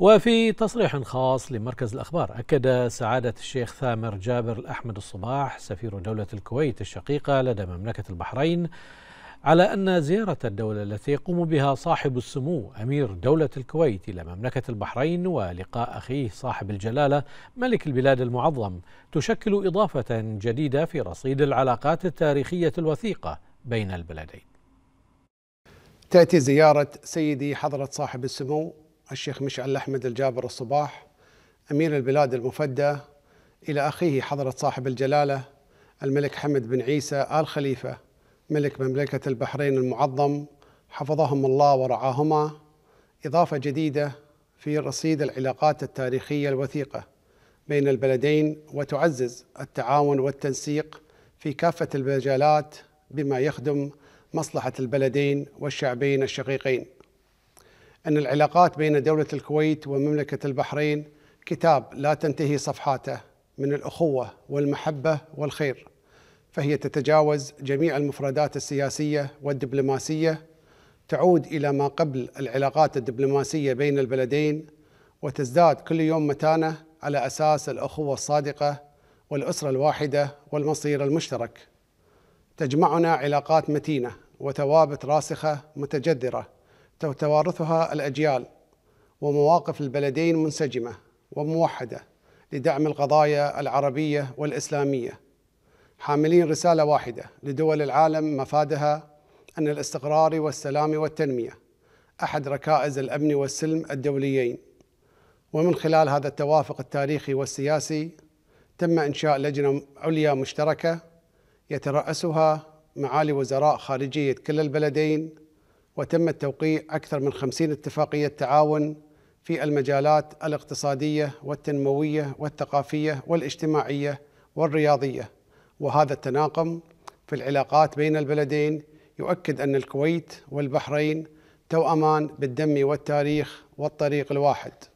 وفي تصريح خاص لمركز الأخبار أكد سعادة الشيخ ثامر جابر الأحمد الصباح سفير دولة الكويت الشقيقة لدى مملكة البحرين على أن زيارة الدولة التي يقوم بها صاحب السمو أمير دولة الكويت إلى مملكة البحرين ولقاء أخيه صاحب الجلالة ملك البلاد المعظم تشكل إضافة جديدة في رصيد العلاقات التاريخية الوثيقة بين البلدين تأتي زيارة سيدي حضرة صاحب السمو الشيخ مشعل أحمد الجابر الصباح أمير البلاد المفدى إلى أخيه حضرة صاحب الجلالة الملك حمد بن عيسى آل خليفة ملك مملكة البحرين المعظم حفظهم الله ورعاهما إضافة جديدة في رصيد العلاقات التاريخية الوثيقة بين البلدين وتعزز التعاون والتنسيق في كافة المجالات بما يخدم مصلحة البلدين والشعبين الشقيقين أن العلاقات بين دولة الكويت ومملكة البحرين كتاب لا تنتهي صفحاته من الأخوة والمحبة والخير فهي تتجاوز جميع المفردات السياسية والدبلوماسية تعود إلى ما قبل العلاقات الدبلوماسية بين البلدين وتزداد كل يوم متانة على أساس الأخوة الصادقة والأسرة الواحدة والمصير المشترك تجمعنا علاقات متينة وثوابت راسخة متجذرة توارثها الأجيال ومواقف البلدين منسجمة وموحدة لدعم القضايا العربية والإسلامية حاملين رسالة واحدة لدول العالم مفادها أن الاستقرار والسلام والتنمية أحد ركائز الأمن والسلم الدوليين ومن خلال هذا التوافق التاريخي والسياسي تم إنشاء لجنة عليا مشتركة يترأسها معالي وزراء خارجية كلا البلدين وتم التوقيع أكثر من خمسين اتفاقية تعاون في المجالات الاقتصادية والتنموية والثقافية والاجتماعية والرياضية وهذا التناقم في العلاقات بين البلدين يؤكد أن الكويت والبحرين توأمان بالدم والتاريخ والطريق الواحد